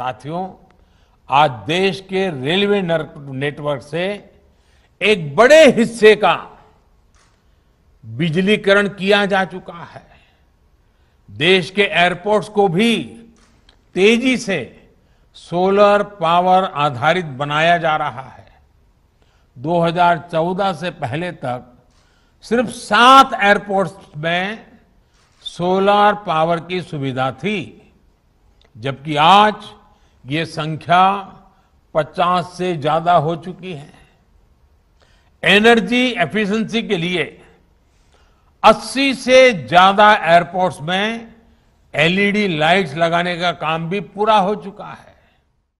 साथियों आज देश के रेलवे नेटवर्क से एक बड़े हिस्से का बिजलीकरण किया जा चुका है देश के एयरपोर्ट्स को भी तेजी से सोलर पावर आधारित बनाया जा रहा है 2014 से पहले तक सिर्फ सात एयरपोर्ट्स में सोलर पावर की सुविधा थी जबकि आज ये संख्या 50 से ज्यादा हो चुकी है एनर्जी एफिशिएंसी के लिए 80 से ज्यादा एयरपोर्ट्स में एलईडी लाइट्स लगाने का काम भी पूरा हो चुका है